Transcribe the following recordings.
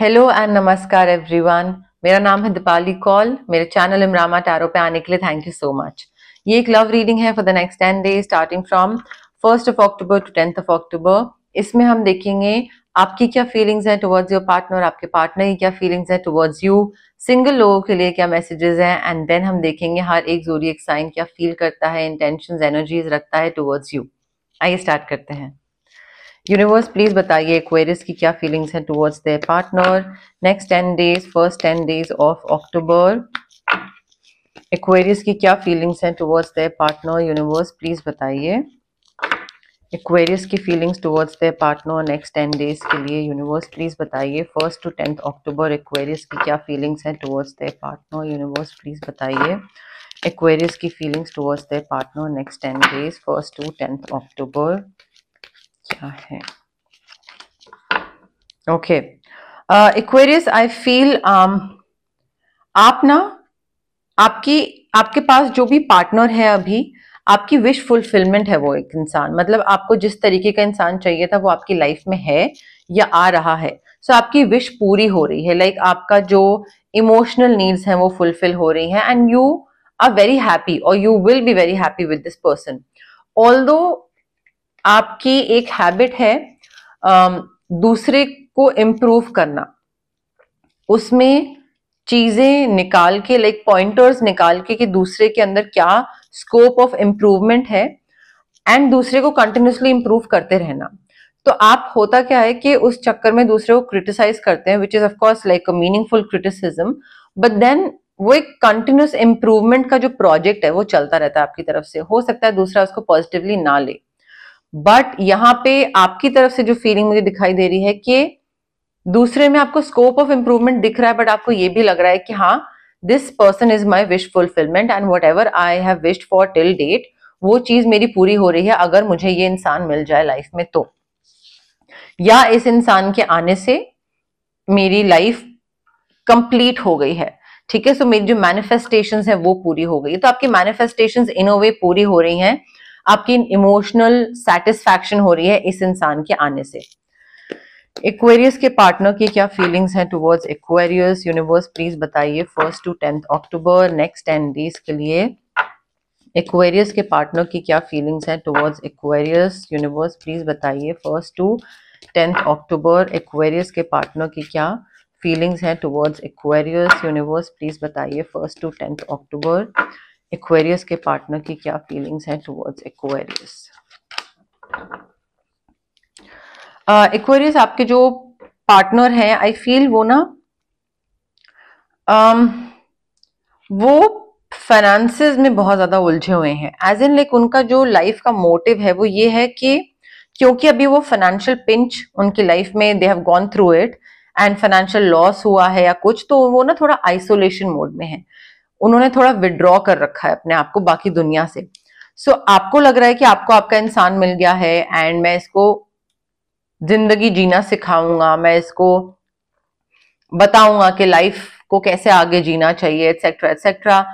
hello and नमस्कार everyone मेरा नाम है दीपाली कॉल मेरे चैनल इमरामा टैरो पे आने के लिए थैंक यू सो मच ये एक लव रीडिंग है for the next ten day starting from first of October to tenth of October इसमें हम देखेंगे आपकी क्या फीलिंग्स हैं टुवर्ड्स योर पार्टनर आपके पार्टनर की क्या फीलिंग्स हैं टुवर्ड्स यू सिंगल लोगों के लिए क्या मैसेजेस हैं एंड देन हम देखेंगे हर एक जोरी एक साइन क्या फील करता है इंटेंशन एनर्जीज रखता है टुवर्ड्स यू आइए स्टार्ट करते हैं यूनिवर्स प्लीज बताइए एक्वेरिस की क्या फीलिंग्स हैं towards their partner next ten days first ten days of October Aquarius की क्या फीलिंग्स हैं towards their partner universe please बताइए एक्वेरियस की feelings towards their partner next ten days के लिए यूनिवर्स प्लीज बताइए first to tenth October Aquarius की क्या फीलिंग्स हैं towards their partner universe please बताइए एक्वेरियस की feelings towards their partner next ten days first to tenth October अच्छा है ओके इक्वेरियस आई फील आप ना आपकी आपके पास जो भी पार्टनर है अभी आपकी विश फुलफिलमेंट है वो एक इंसान मतलब आपको जिस तरीके का इंसान चाहिए था वो आपकी लाइफ में है या आ रहा है सो so, आपकी विश पूरी हो रही है लाइक like, आपका जो इमोशनल नीड्स हैं वो फुलफिल हो रही हैं and you are very happy और you will be very happy with this person all आपकी एक हैबिट है दूसरे को इम्प्रूव करना उसमें चीजें निकाल के लाइक पॉइंटर्स निकाल के कि दूसरे के अंदर क्या स्कोप ऑफ इम्प्रूवमेंट है एंड दूसरे को कंटिन्यूसली इम्प्रूव करते रहना तो आप होता क्या है कि उस चक्कर में दूसरे को क्रिटिसाइज करते हैं which is of course like a meaningful criticism but then वो एक कंटिन्यूस इम्प्रूवमेंट का जो प्रोजेक्ट है वो चलता रहता है आपकी तरफ से हो सकता है दूसरा उसको पॉजिटिवली ना ले बट यहाँ पे आपकी तरफ से जो फीलिंग मुझे दिखाई दे रही है कि दूसरे में आपको स्कोप ऑफ इंप्रूवमेंट दिख रहा है बट आपको ये भी लग रहा है कि हाँ this person is my wish fulfilment and whatever I have wished for till date वो चीज मेरी पूरी हो रही है अगर मुझे ये इंसान मिल जाए लाइफ में तो या इस इंसान के आने से मेरी लाइफ कंप्लीट हो गई है ठीक है सो मेरी जो मैनिफेस्टेशन है वो पूरी हो गई तो आपकी मैनिफेस्टेशन इन अ वे पूरी हो रही हैं आपकी इमोशनल सेटिस्फैक्शन हो रही है इस इंसान के आने से एक्वेरियस के पार्टनर की क्या फीलिंग्स हैं टुवर्ड्स एक्वेरियस यूनिवर्स प्लीज बताइए first to tenth October next ten days के लिए एक्वेरियस के पार्टनर की क्या फीलिंग्स हैं टुवर्ड्स एक्वेरियस यूनिवर्स प्लीज बताइए first to tenth October Aquarius के पार्टनर की क्या फीलिंग्स हैं टुवर्ड्स एक्वेरियस यूनिवर्स प्लीज बताइए first to tenth October Aquarius के पार्टनर की क्या फीलिंग्स हैं टुवर्ड्स एक्वेरियस एक्वेरियस आपके जो पार्टनर हैं आई फील वो ना um, वो फाइनेंस में बहुत ज्यादा उलझे हुए हैं एज इन लाइक उनका जो लाइफ का मोटिव है वो ये है कि क्योंकि अभी वो फाइनेंशियल पिंच उनकी लाइफ में they have gone through it and financial loss हुआ है या कुछ तो वो ना थोड़ा आइसोलेशन मोड में है उन्होंने थोड़ा विड्रॉ कर रखा है अपने आप को बाकी दुनिया से सो so, आपको लग रहा है कि आपको आपका इंसान मिल गया है एंड मैं इसको जिंदगी जीना सिखाऊंगा मैं इसको बताऊंगा कि लाइफ को कैसे आगे जीना चाहिए एटसेट्रा एटसेट्रा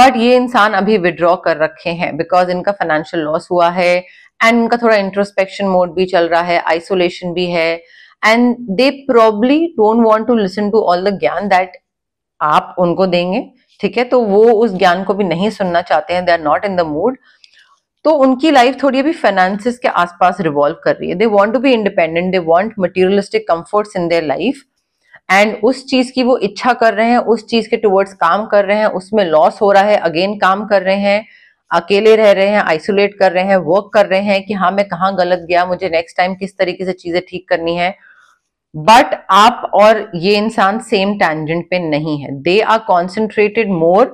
बट ये इंसान अभी विड्रॉ कर रखे हैं बिकॉज इनका फाइनेंशियल लॉस हुआ है एंड इनका थोड़ा इंट्रोस्पेक्शन मोड भी चल रहा है आइसोलेशन भी है and they probably don't want to listen to all the gyan that आप उनको देंगे ठीक है तो वो उस ज्ञान को भी नहीं सुनना चाहते हैं they are not in the mood तो उनकी लाइफ थोड़ी अभी फाइनेंसिस के आसपास रिवॉल्व कर रही है they want to be independent they want materialistic comforts in their life and उस चीज की वो इच्छा कर रहे हैं उस चीज के टुवर्ड्स काम कर रहे हैं उसमें लॉस हो रहा है अगेन काम कर रहे हैं अकेले रह रहे हैं आइसोलेट कर रहे हैं वर्क कर रहे हैं कि हाँ मैं कहाँ गलत गया मुझे नेक्स्ट टाइम किस तरीके से चीजें ठीक करनी है बट आप और ये इंसान सेम टैंजेंट पे नहीं है they are concentrated more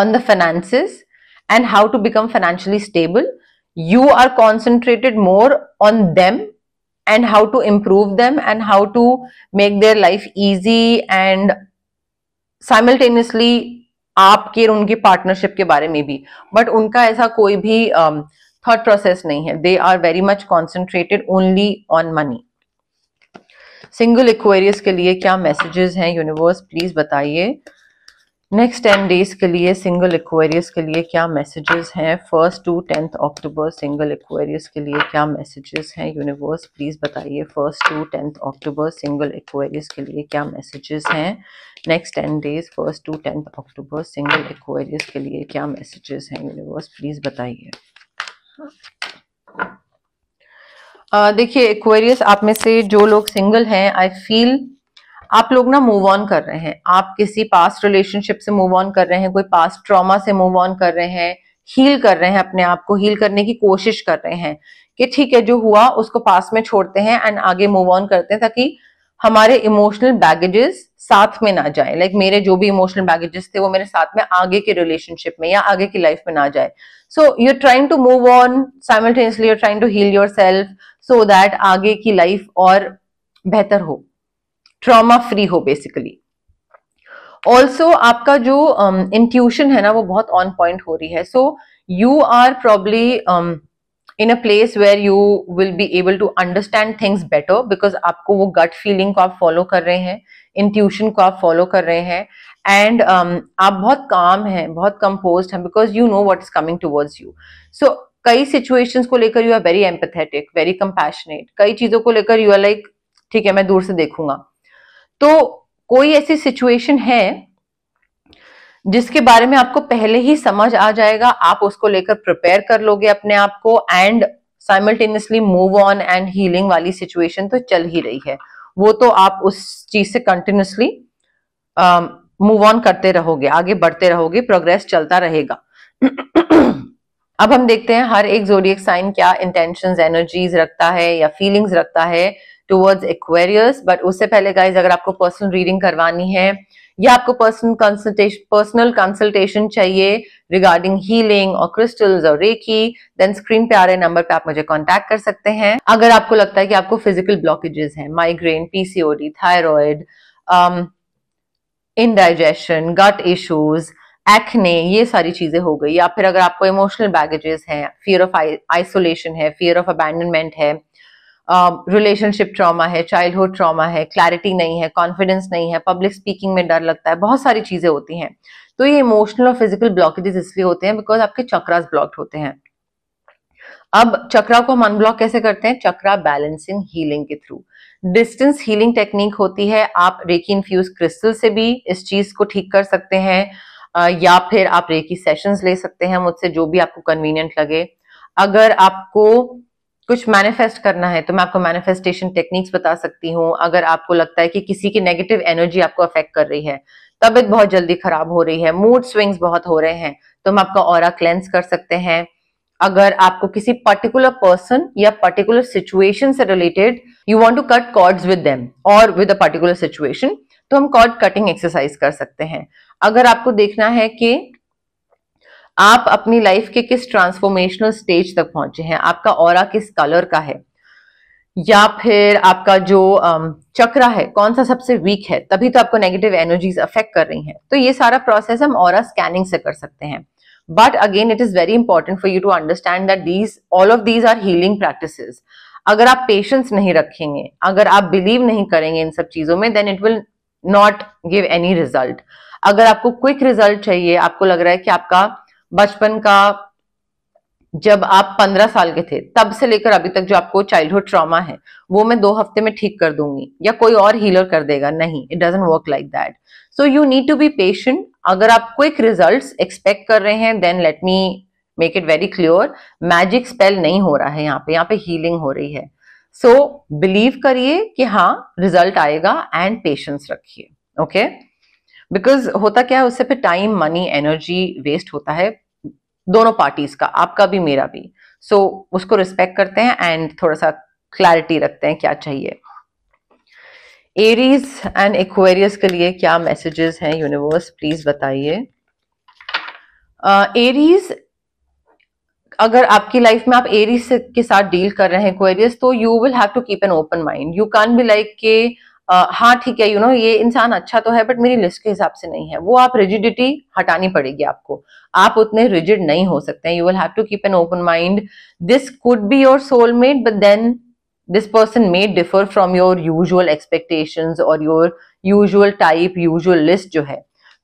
on the finances and how to become financially stable you are concentrated more on them and how to improve them and how to make their life easy and simultaneously आपके और उनकी partnership के बारे में भी but उनका ऐसा कोई भी थॉट um, प्रोसेस नहीं है they are very much concentrated only on money single Aquarius के लिए क्या मैसेजेस हैं यूनिवर्स प्लीज बताइए नेक्स्ट टेन डेज के लिए सिंगल एक्वेरियस के लिए क्या मैसेजेस हैं first to tenth October single Aquarius के लिए क्या मैसेजेस हैं यूनिवर्स प्लीज़ बताइए first to tenth October single Aquarius के लिए क्या मैसेजेस हैं next ten days first to tenth October single Aquarius के लिए क्या मैसेजेस हैं यूनिवर्स प्लीज़ बताइए देखिए एक्वेरियस आप में से जो लोग सिंगल हैं आई फील आप लोग ना मूव ऑन कर रहे हैं आप किसी पास्ट रिलेशनशिप से मूव ऑन कर रहे हैं कोई पास्ट ट्रॉमा से मूव ऑन कर रहे हैं हील कर रहे हैं अपने आप को हील करने की कोशिश कर रहे हैं कि ठीक है जो हुआ उसको पास में छोड़ते हैं एंड आगे मूव ऑन करते हैं ताकि हमारे इमोशनल बैगेजेस साथ में ना जाए लाइक like मेरे जो भी इमोशनल बैगेजेस थे वो मेरे साथ में आगे के रिलेशनशिप में या आगे की लाइफ में ना जाए so you are trying to move on simultaneously you're trying to heal your self so that आगे की लाइफ और बेहतर हो ट्रॉमा फ्री हो बेसिकली ऑल्सो आपका जो इंट्यूशन um, है ना वो बहुत ऑन पॉइंट हो रही है so you are probably in a place where you will be able to understand things better because आपको वो गट फीलिंग को आप फॉलो कर रहे हैं इंट्यूशन को आप फॉलो कर रहे हैं एंड um, आप बहुत काम हैं बहुत कंपोज हैं because you know what is coming towards you so कई सिचुएशंस को लेकर you are very empathetic very compassionate कई चीजों को लेकर यू आर लाइक ठीक है मैं दूर से देखूंगा तो कोई ऐसी सिचुएशन है जिसके बारे में आपको पहले ही समझ आ जाएगा आप उसको लेकर प्रिपेयर कर लोगे अपने आप को and simultaneously move on and healing वाली सिचुएशन तो चल ही रही है वो तो आप उस चीज से कंटिन्यूसली मूव ऑन करते रहोगे आगे बढ़ते रहोगे प्रोग्रेस चलता रहेगा अब हम देखते हैं हर एक जोडियक साइन क्या इंटेंशन एनर्जीज रखता है या फीलिंग्स रखता है टूवर्ड्स एक्वेरियस बट उससे पहले गाइज अगर आपको पर्सनल रीडिंग करवानी है या आपको पर्सनल कंसल्टेशन पर्सनल कंसल्टेशन चाहिए रिगार्डिंग हीलिंग और क्रिस्टल्स और रेकी देन स्क्रीन पे आ रहे नंबर पे आप मुझे कांटेक्ट कर सकते हैं अगर आपको लगता है कि आपको फिजिकल ब्लॉकेजेस हैं migraine PCOD thyroid indigestion gut issues acne ये सारी चीजें हो गई या फिर अगर आपको इमोशनल बैगेजेस हैं फियर ऑफ आइसोलेशन है फियर ऑफ अबैंडनमेंट है रिलेशनशिप um, ट्रॉमा है चाइल्डहुड ट्रॉमा है क्लैरिटी नहीं है कॉन्फिडेंस नहीं है पब्लिक स्पीकिंग में डर लगता है बहुत सारी चीजें होती हैं तो ये इमोशनल और फिजिकल ब्लॉकेजेस इसलिए होते हैं बिकॉज आपके चक्रास ब्लॉक्ड होते हैं अब चक्रा को हम अनब्लॉक कैसे करते हैं चक्रा बैलेंसिंग हीलिंग के थ्रू डिस्टेंस हीलिंग टेक्निक होती है आप रेकी इन्फ्यूज क्रिस्टल से भी इस चीज को ठीक कर सकते हैं या फिर आप रेकी सेशंस ले सकते हैं मुझसे जो भी आपको कन्वीनियंट लगे अगर आपको कुछ मैनिफेस्ट करना है तो मैं आपको मैनिफेस्टेशन टेक्निक्स बता सकती हूँ अगर आपको लगता है कि किसी की नेगेटिव एनर्जी आपको अफेक्ट कर रही है तबियत बहुत जल्दी खराब हो रही है मूड स्विंग्स बहुत हो रहे हैं तो हम आपका और क्लेंस कर सकते हैं अगर आपको किसी पर्टिकुलर पर्सन या पर्टिकुलर सिचुएशन से related you want to cut cords with them और विद अ पर्टिकुलर सिचुएशन तो हम कॉर्ड कटिंग एक्सरसाइज कर सकते हैं अगर आपको देखना है कि आप अपनी लाइफ के किस ट्रांसफॉर्मेशनल स्टेज तक पहुंचे हैं आपका और किस कलर का है या फिर आपका जो चक्रा है कौन सा सबसे वीक है तभी तो आपको नेगेटिव एनर्जीज अफेक्ट कर रही हैं तो ये सारा प्रोसेस हम और स्कैनिंग से कर सकते हैं but again it is very important for you to understand that these all of these are healing practice अगर आप पेशेंस नहीं रखेंगे अगर आप बिलीव नहीं करेंगे इन सब चीजों में then it will not give any result अगर आपको क्विक रिजल्ट चाहिए आपको लग रहा है कि आपका बचपन का जब आप पंद्रह साल के थे तब से लेकर अभी तक जो आपको चाइल्डहुड ट्रॉमा है वो मैं दो हफ्ते में ठीक कर दूंगी या कोई और हीलर कर देगा नहीं it doesn't work like that so you need to be patient अगर आप क्विक रिजल्ट एक्सपेक्ट कर रहे हैं then let me make it very clear magic spell नहीं हो रहा है यहाँ पे यहाँ पे हीलिंग हो रही है सो बिलीव करिए कि हाँ रिजल्ट आएगा एंड पेशेंस रखिए ओके बिकॉज होता क्या है उससे फिर टाइम मनी एनर्जी वेस्ट होता है दोनों पार्टीज का आपका भी मेरा भी सो so, उसको रिस्पेक्ट करते हैं एंड थोड़ा सा क्लैरिटी रखते हैं क्या चाहिए एरीज एंड एक्वेरियस के लिए क्या मैसेजेस हैं यूनिवर्स प्लीज बताइए एरीज uh, अगर आपकी लाइफ में आप एरीज के साथ डील कर रहे हैं क्वेरियस तो you will have to keep an open mind you can be like के Uh, हाँ ठीक है यू you नो know, ये इंसान अच्छा तो है बट मेरी लिस्ट के हिसाब से नहीं है वो आप रिजिडिटी हटानी पड़ेगी आपको आप उतने रिजिड नहीं हो सकते you will have to keep an open mind this could be your soulmate but then this person may differ from your usual expectation और your usual type usual list जो है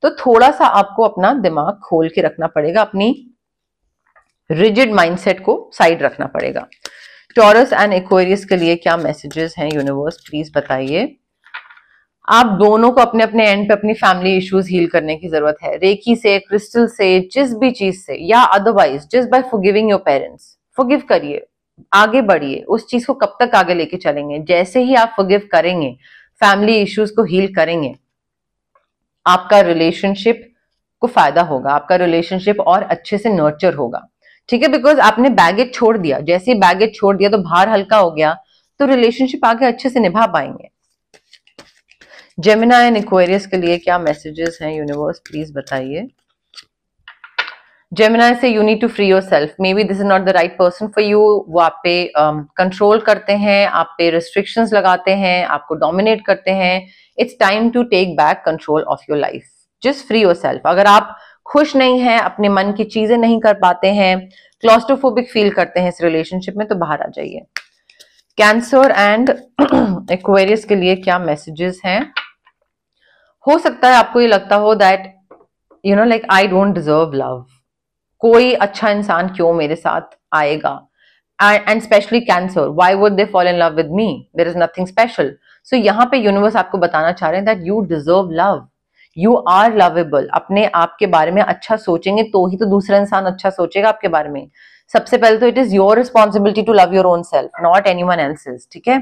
तो थोड़ा सा आपको अपना दिमाग खोल के रखना पड़ेगा अपनी रिजिड माइंडसेट को साइड रखना पड़ेगा टॉरस एंड एक्वेरियस के लिए क्या मैसेजेस हैं यूनिवर्स प्लीज बताइए आप दोनों को अपने अपने एंड पे अपनी फैमिली इश्यूज हील करने की जरूरत है रेकी से क्रिस्टल से जिस भी चीज से या otherwise just by forgiving your parents forgive करिए आगे बढ़िए उस चीज को कब तक आगे लेके चलेंगे जैसे ही आप फॉरगिव करेंगे फैमिली इश्यूज को हील करेंगे आपका रिलेशनशिप को फायदा होगा आपका रिलेशनशिप और अच्छे से नर्चर होगा ठीक है बिकॉज आपने बैगेज छोड़ दिया जैसे ही बैगेज छोड़ दिया तो भार हल्का हो गया तो रिलेशनशिप आगे अच्छे से निभा पाएंगे जेमिना एंड इक्वेरियस के लिए क्या मैसेजेस हैं यूनिवर्स प्लीज बताइए जेमिना से you need to free your self maybe this is not the right person for you वो आप पे कंट्रोल um, करते हैं आप पे रिस्ट्रिक्शंस लगाते हैं आपको डोमिनेट करते हैं it's time to take back control of your life just free your self अगर आप खुश नहीं हैं अपने मन की चीजें नहीं कर पाते हैं क्लॉस्ट्रोफोबिक फील करते हैं इस रिलेशनशिप में तो बाहर आ जाइए कैंसर एंड एक्वेरियस के लिए क्या मैसेजेस हैं हो सकता है आपको ये लगता हो that you know like I don't deserve love कोई अच्छा इंसान क्यों मेरे साथ आएगा and specially cancer why would they fall in love with me there is nothing special so यहाँ पे यूनिवर्स आपको बताना चाह रहे हैं that you deserve love you are lovable अपने आप के बारे में अच्छा सोचेंगे तो ही तो दूसरा इंसान अच्छा सोचेगा आपके बारे में सबसे पहले तो it is your responsibility to love your own self not anyone else ठीक है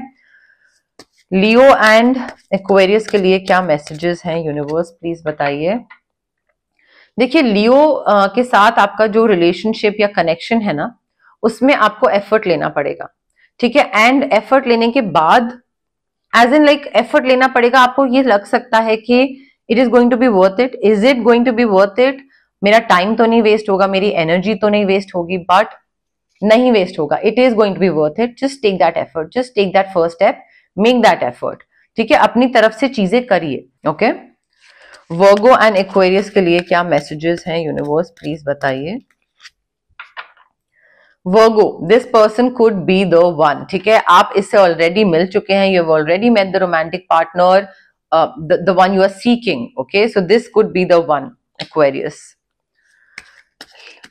लियो एंड एक्वेरियस के लिए क्या मैसेजेस हैं यूनिवर्स प्लीज बताइए देखिए लियो के साथ आपका जो रिलेशनशिप या कनेक्शन है ना उसमें आपको एफर्ट लेना पड़ेगा ठीक है एंड एफर्ट लेने के बाद एज इन लाइक एफर्ट लेना पड़ेगा आपको ये लग सकता है कि it is going to be worth it is it going to be worth it मेरा टाइम तो नहीं वेस्ट होगा मेरी एनर्जी तो नहीं वेस्ट होगी बट नहीं वेस्ट होगा it is going to be worth it just take that effort just take that first step make that effort ठीक है अपनी तरफ से चीजें करिए ओके वर्गो एंड एक्वेरियस के लिए क्या मैसेजेस हैं यूनिवर्स प्लीज बताइए Virgo this person could be the one ठीक है आप इससे ऑलरेडी मिल चुके हैं you already met the romantic partner the one you are seeking okay so this could be the one Aquarius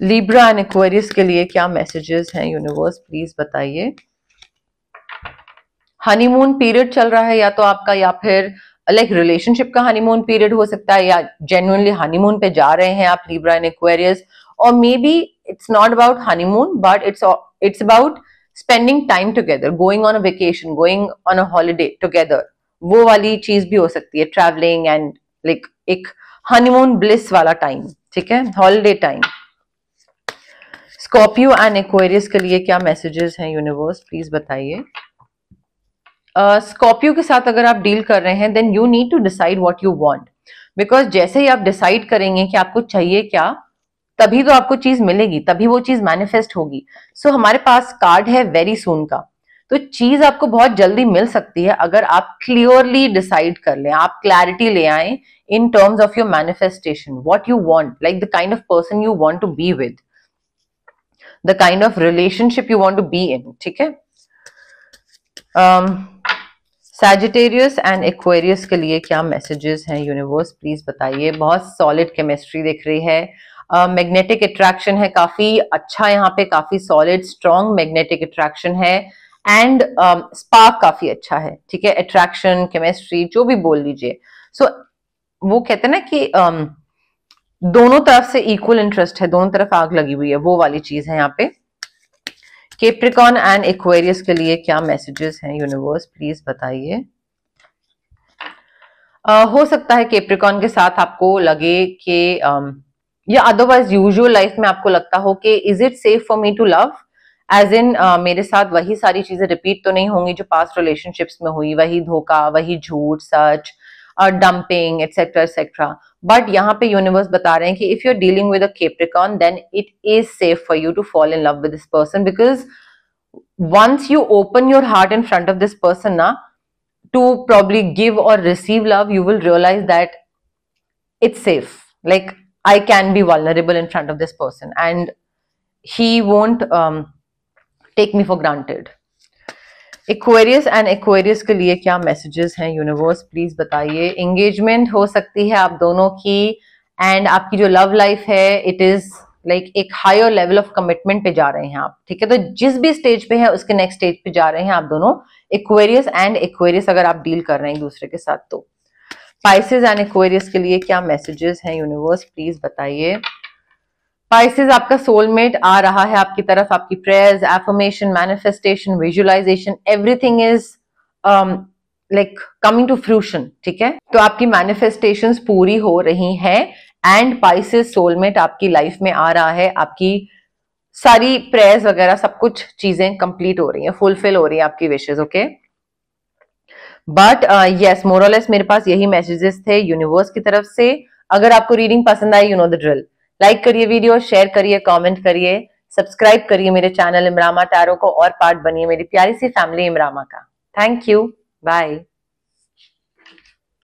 Libra and Aquarius के लिए क्या मैसेजेस हैं यूनिवर्स प्लीज बताइए हनीमून पीरियड चल रहा है या तो आपका या फिर लाइक रिलेशनशिप का हनीमून पीरियड हो सकता है या जेन्युनली हनीमून पे जा रहे हैं आप लीब्रा एंड एक्वेरियस और maybe it's not about honeymoon but it's it's about spending time together going on a vacation going on a holiday together वो वाली चीज भी हो सकती है ट्रैवलिंग एंड लाइक एक हनीमून ब्लिस वाला टाइम ठीक है holiday time Scorpio and Aquarius के लिए क्या मैसेजेस हैं यूनिवर्स प्लीज बताइए स्कॉर्पियो uh, के साथ अगर आप डील कर रहे हैं then you need to decide what you want because जैसे ही आप डिसाइड करेंगे कि आपको चाहिए क्या तभी तो आपको चीज मिलेगी तभी वो चीज मैनिफेस्ट होगी सो so, हमारे पास कार्ड है वेरी सुन का तो चीज आपको बहुत जल्दी मिल सकती है अगर आप क्लियरली डिसाइड कर लें आप क्लैरिटी ले आए in terms of your manifestation what you want like the kind of person you want to be with the kind of relationship you want to be in ठीक है um, सैजिटेरियस एंड एक्वेरियस के लिए क्या messages हैं universe please बताइए बहुत solid chemistry दिख रही है मैग्नेटिक uh, अट्रैक्शन है काफी अच्छा यहाँ पे काफी सॉलिड स्ट्रॉन्ग मैग्नेटिक अट्रैक्शन है एंड स्पार्क uh, काफी अच्छा है ठीक है अट्रैक्शन केमिस्ट्री जो भी बोल लीजिए सो so, वो कहते हैं ना कि um, दोनों तरफ से इक्वल इंटरेस्ट है दोनों तरफ आग लगी हुई है वो वाली चीज है यहाँ पे केप्रिकॉन एंड एक्वेरियस के लिए क्या मैसेजेस हैं यूनिवर्स प्लीज बताइए हो सकता है केप्रिकॉन के साथ आपको लगे कि या अदरवाइज यूजुअल लाइफ में आपको लगता हो कि is it safe for me to love again मेरे साथ वही सारी चीजें रिपीट तो नहीं होंगी जो पास्ट रिलेशनशिप्स में हुई वही धोखा वही झूठ सच Or uh, dumping, etc but But पे Universe बता रहे you कि if you are dealing with a Capricorn, then it is safe for you to fall in love with this person because once you open your heart in front of this person na, to probably give or receive love you will realize that it's safe like i can be vulnerable in front of this person and he won't um, take me for granted Aquarius and Aquarius के लिए क्या messages हैं universe please बताइए engagement हो सकती है आप दोनों की एंड आपकी जो लव लाइफ है इट इज लाइक एक हायर लेवल ऑफ कमिटमेंट पे जा रहे हैं आप ठीक है तो जिस भी स्टेज पे है उसके नेक्स्ट स्टेज पे जा रहे हैं आप दोनों इक्वेरियस एंड इक्वेरियस अगर आप डील कर रहे हैं दूसरे के साथ तो स्पाइसिस एंड इक्वेरियस के लिए क्या मैसेजेस हैं यूनिवर्स प्लीज बताइए पाइसिस आपका सोलमेट आ रहा है आपकी तरफ आपकी prayers affirmation manifestation visualization everything is like coming to fruition ठीक है तो आपकी मैनिफेस्टेशंस पूरी हो रही हैं एंड पाइसिस सोलमेट आपकी लाइफ में आ रहा है आपकी सारी प्रेयर्स वगैरह सब कुछ चीजें कंप्लीट हो रही हैं फुलफिल हो रही है आपकी wishes okay but yes more less मेरे पास यही मैसेजेस थे यूनिवर्स की तरफ से अगर आपको रीडिंग पसंद आई you know the drill like करिए वीडियो शेयर करिए कमेंट करिए सब्सक्राइब करिए मेरे चैनल इमरामा टैरो को और पार्ट बनिए मेरी प्यारी सी फैमिली इमरामा का थैंक यू बाय